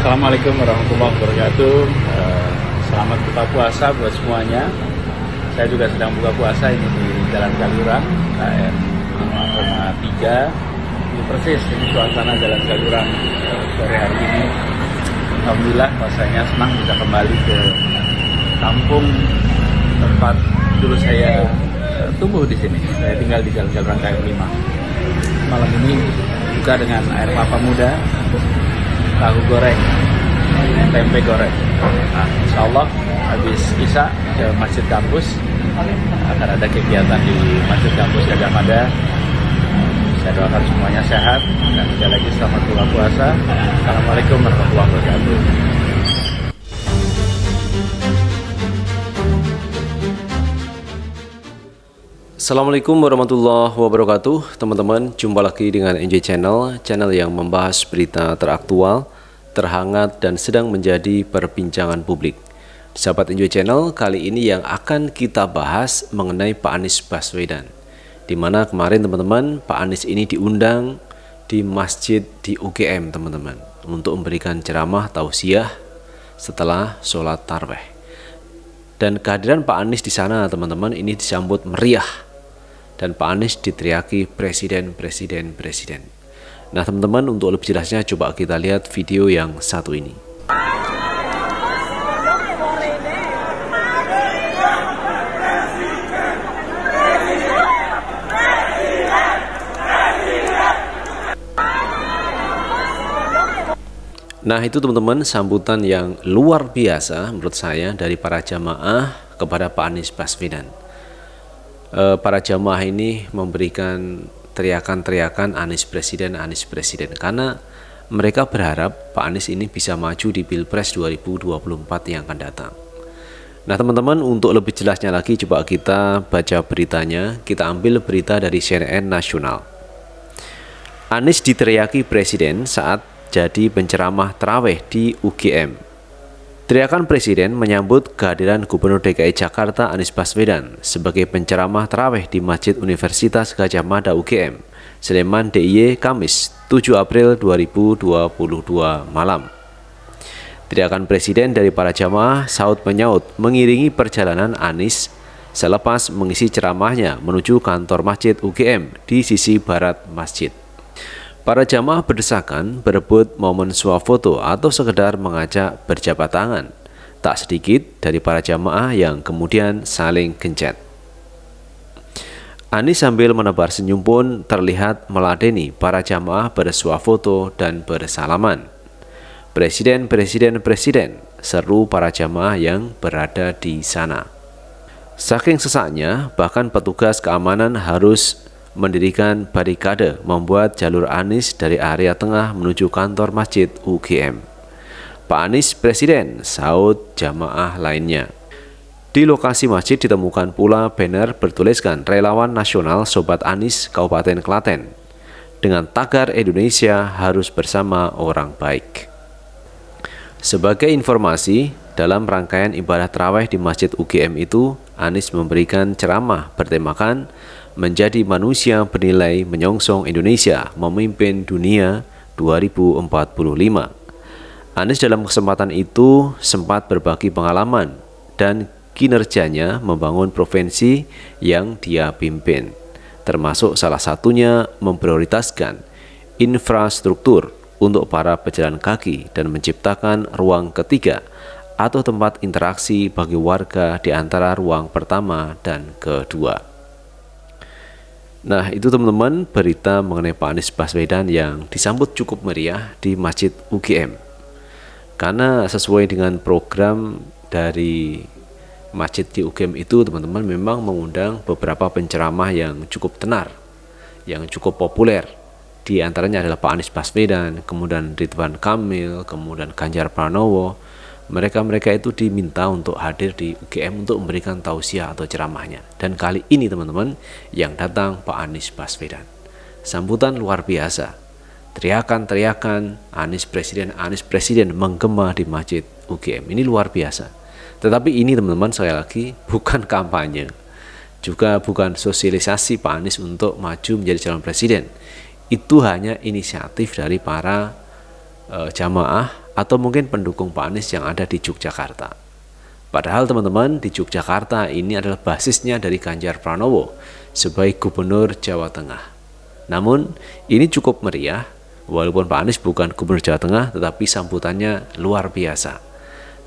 Assalamualaikum warahmatullahi wabarakatuh. Eh, selamat buka puasa buat semuanya. Saya juga sedang buka puasa ini di Jalan Galurang, KM 5,3. Ini persis ini suasana Jalan Galurang eh, sore hari ini. Alhamdulillah puasanya senang bisa kembali ke kampung tempat dulu saya eh, tumbuh di sini. Saya tinggal di Jalan Galurang KM 5. Malam ini buka dengan air kelapa muda tahu goreng tempe goreng nah, insya Allah habis Isya ke Masjid Kampus akan ada kegiatan di Masjid Kampus Gajah Mada saya doakan semuanya sehat dan sekali lagi selamat buka puasa Assalamualaikum warahmatullahi wabarakatuh Assalamualaikum warahmatullahi wabarakatuh Teman-teman, jumpa lagi dengan NJ Channel Channel yang membahas berita teraktual, terhangat, dan sedang menjadi perbincangan publik Sahabat NJ Channel, kali ini yang akan kita bahas mengenai Pak Anies Baswedan Dimana kemarin teman-teman, Pak Anies ini diundang di masjid di UGM teman-teman Untuk memberikan ceramah tausiah setelah sholat tarweh dan kehadiran Pak Anies di sana teman-teman ini disambut meriah dan Pak Anies diteriaki presiden, presiden, presiden. Nah teman-teman untuk lebih jelasnya coba kita lihat video yang satu ini. Nah itu teman-teman sambutan yang luar biasa menurut saya dari para jamaah kepada Pak Anies Baswedan eh, para jamaah ini memberikan teriakan-teriakan Anies Presiden, Anies Presiden karena mereka berharap Pak Anies ini bisa maju di Pilpres 2024 yang akan datang. Nah teman-teman untuk lebih jelasnya lagi coba kita baca beritanya, kita ambil berita dari CNN Nasional. Anies diteriaki Presiden saat jadi penceramah traweh di UGM. Teriakan Presiden menyambut kehadiran Gubernur DKI Jakarta Anies Baswedan sebagai penceramah terawih di Masjid Universitas Gajah Mada UGM, Sleman DIY, Kamis 7 April 2022 malam. Teriakan Presiden dari para jamaah saut menyaut mengiringi perjalanan Anies selepas mengisi ceramahnya menuju kantor masjid UGM di sisi barat masjid. Para jamaah berdesakan berebut momen swafoto atau sekedar mengajak berjabat tangan. Tak sedikit dari para jamaah yang kemudian saling gencet. Anies sambil menebar senyum pun terlihat meladeni para jamaah berswafoto dan bersalaman. Presiden, presiden, presiden, seru para jamaah yang berada di sana. Saking sesaknya, bahkan petugas keamanan harus mendirikan barikade membuat jalur Anies dari area tengah menuju kantor masjid UGM. Pak Anies Presiden, saud jamaah lainnya. Di lokasi masjid ditemukan pula banner bertuliskan Relawan Nasional Sobat Anies Kabupaten Klaten dengan tagar Indonesia harus bersama orang baik. Sebagai informasi, dalam rangkaian ibadah terawih di Masjid UGM itu, Anies memberikan ceramah bertemakan menjadi manusia bernilai menyongsong Indonesia memimpin dunia 2045. Anies dalam kesempatan itu sempat berbagi pengalaman dan kinerjanya membangun provinsi yang dia pimpin, termasuk salah satunya memprioritaskan infrastruktur untuk para pejalan kaki dan menciptakan ruang ketiga atau tempat interaksi bagi warga di antara ruang pertama dan kedua. Nah, itu teman-teman berita mengenai Pak Anies Baswedan yang disambut cukup meriah di Masjid UGM. Karena sesuai dengan program dari masjid di UGM itu, teman-teman memang mengundang beberapa penceramah yang cukup tenar, yang cukup populer. Di antaranya adalah Pak Anies Baswedan, kemudian Ridwan Kamil, kemudian Ganjar Pranowo, mereka-mereka itu diminta untuk hadir di UGM untuk memberikan tausiah atau ceramahnya. Dan kali ini teman-teman yang datang Pak Anies Baswedan. Sambutan luar biasa. Teriakan-teriakan Anies Presiden, Anies Presiden menggema di masjid UGM. Ini luar biasa. Tetapi ini teman-teman saya lagi bukan kampanye. Juga bukan sosialisasi Pak Anies untuk maju menjadi calon presiden. Itu hanya inisiatif dari para eh, jamaah atau mungkin pendukung Pak Anies yang ada di Yogyakarta. Padahal teman-teman di Yogyakarta ini adalah basisnya dari Ganjar Pranowo sebagai gubernur Jawa Tengah. Namun ini cukup meriah walaupun Pak Anies bukan gubernur Jawa Tengah tetapi sambutannya luar biasa.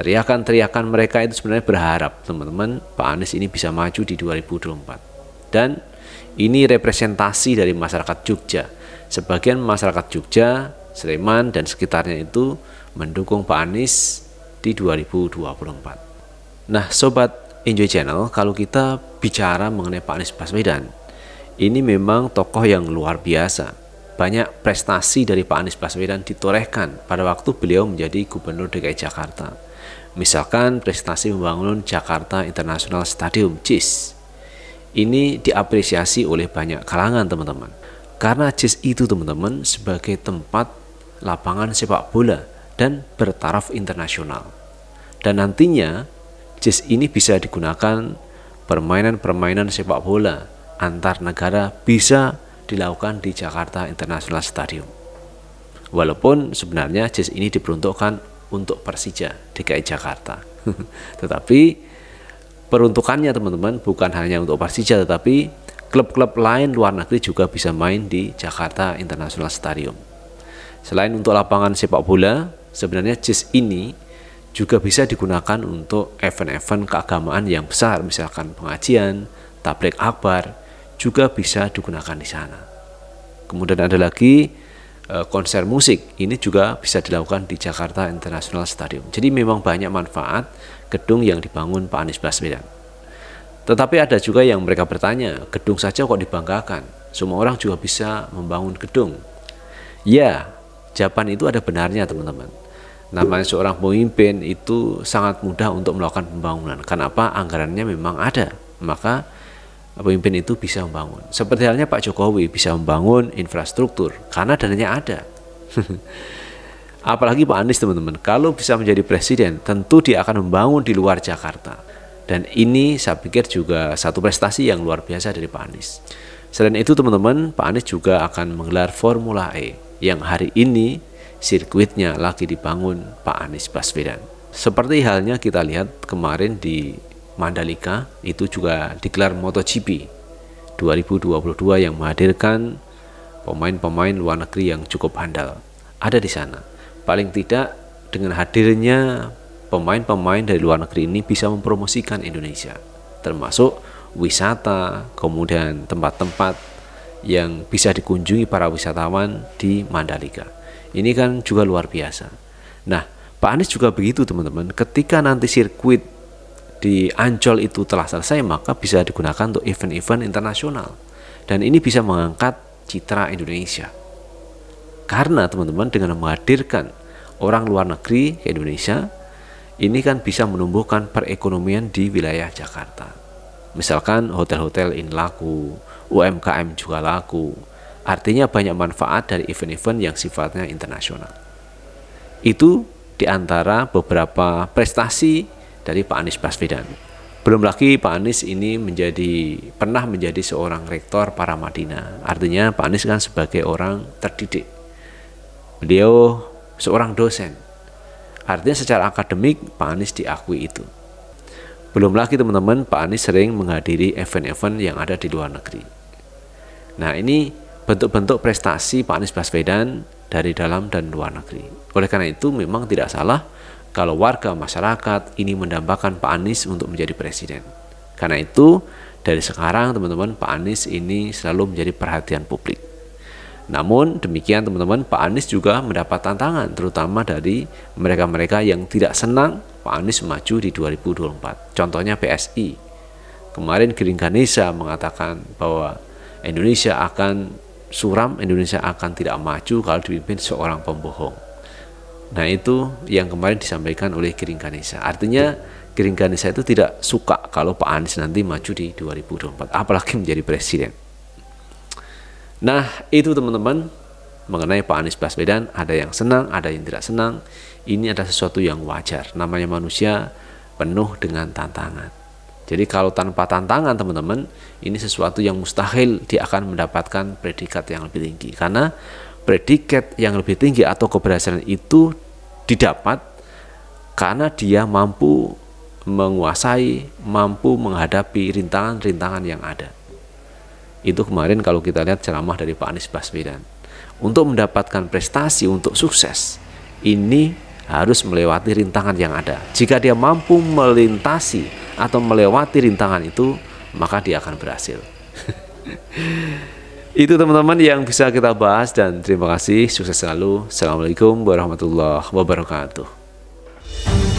Teriakan-teriakan mereka itu sebenarnya berharap teman-teman Pak Anies ini bisa maju di 2024. Dan ini representasi dari masyarakat Jogja. Sebagian masyarakat Jogja, Sleman dan sekitarnya itu mendukung Pak Anies di 2024. Nah, sobat Enjoy Channel, kalau kita bicara mengenai Pak Anies Baswedan, ini memang tokoh yang luar biasa. Banyak prestasi dari Pak Anies Baswedan ditorehkan pada waktu beliau menjadi Gubernur DKI Jakarta. Misalkan prestasi membangun Jakarta International Stadium JIS. Ini diapresiasi oleh banyak kalangan teman-teman. Karena JIS itu teman-teman sebagai tempat lapangan sepak bola dan bertaraf internasional. Dan nantinya jazz ini bisa digunakan permainan-permainan sepak bola antar negara bisa dilakukan di Jakarta International Stadium. Walaupun sebenarnya jazz ini diperuntukkan untuk Persija DKI Jakarta. Tetapi peruntukannya teman-teman bukan hanya untuk Persija tetapi klub-klub lain luar negeri juga bisa main di Jakarta International Stadium. Selain untuk lapangan sepak bola, Sebenarnya jis ini juga bisa digunakan untuk event-event keagamaan yang besar, misalkan pengajian, tablik akbar, juga bisa digunakan di sana. Kemudian ada lagi e, konser musik, ini juga bisa dilakukan di Jakarta International Stadium. Jadi memang banyak manfaat gedung yang dibangun Pak Anies Baswedan. Tetapi ada juga yang mereka bertanya, gedung saja kok dibanggakan? Semua orang juga bisa membangun gedung. Ya, Japan itu ada benarnya teman-teman namanya seorang pemimpin itu sangat mudah untuk melakukan pembangunan kenapa anggarannya memang ada maka pemimpin itu bisa membangun seperti halnya Pak Jokowi bisa membangun infrastruktur karena dananya ada apalagi Pak Anies teman-teman kalau bisa menjadi presiden tentu dia akan membangun di luar Jakarta dan ini saya pikir juga satu prestasi yang luar biasa dari Pak Anies selain itu teman-teman Pak Anies juga akan menggelar Formula E yang hari ini sirkuitnya lagi dibangun Pak Anies Baswedan. Seperti halnya kita lihat kemarin di Mandalika itu juga digelar MotoGP 2022 yang menghadirkan pemain-pemain luar negeri yang cukup handal ada di sana. Paling tidak dengan hadirnya pemain-pemain dari luar negeri ini bisa mempromosikan Indonesia, termasuk wisata, kemudian tempat-tempat yang bisa dikunjungi para wisatawan di Mandalika. Ini kan juga luar biasa. Nah, Pak Anies juga begitu teman-teman. Ketika nanti sirkuit di Ancol itu telah selesai, maka bisa digunakan untuk event-event internasional. Dan ini bisa mengangkat citra Indonesia. Karena teman-teman dengan menghadirkan orang luar negeri ke Indonesia, ini kan bisa menumbuhkan perekonomian di wilayah Jakarta. Misalkan hotel-hotel ini laku, UMKM juga laku. Artinya banyak manfaat dari event-event yang sifatnya internasional. Itu di antara beberapa prestasi dari Pak Anies Baswedan. Belum lagi Pak Anies ini menjadi pernah menjadi seorang rektor para Madinah. Artinya Pak Anies kan sebagai orang terdidik. Beliau seorang dosen. Artinya secara akademik Pak Anies diakui itu. Belum lagi gitu, teman-teman, Pak Anies sering menghadiri event-event yang ada di luar negeri. Nah, ini bentuk-bentuk prestasi Pak Anies Baswedan dari dalam dan luar negeri. Oleh karena itu, memang tidak salah kalau warga masyarakat ini mendambakan Pak Anies untuk menjadi presiden. Karena itu, dari sekarang teman-teman, Pak Anies ini selalu menjadi perhatian publik. Namun demikian teman-teman, Pak Anies juga mendapat tantangan terutama dari mereka-mereka yang tidak senang Pak Anies maju di 2024. Contohnya PSI. Kemarin Giring Ganesha mengatakan bahwa Indonesia akan suram, Indonesia akan tidak maju kalau dipimpin seorang pembohong. Nah itu yang kemarin disampaikan oleh Giring Ganesha. Artinya Giring Ganesha itu tidak suka kalau Pak Anies nanti maju di 2024, apalagi menjadi presiden. Nah, itu teman-teman mengenai Pak Anies Baswedan, ada yang senang, ada yang tidak senang. Ini ada sesuatu yang wajar. Namanya manusia penuh dengan tantangan. Jadi kalau tanpa tantangan teman-teman, ini sesuatu yang mustahil dia akan mendapatkan predikat yang lebih tinggi. Karena predikat yang lebih tinggi atau keberhasilan itu didapat karena dia mampu menguasai, mampu menghadapi rintangan-rintangan yang ada. Itu kemarin kalau kita lihat ceramah dari Pak Anies Baswedan. Untuk mendapatkan prestasi untuk sukses, ini harus melewati rintangan yang ada. Jika dia mampu melintasi atau melewati rintangan itu, maka dia akan berhasil. itu teman-teman yang bisa kita bahas dan terima kasih sukses selalu. Assalamualaikum warahmatullahi wabarakatuh.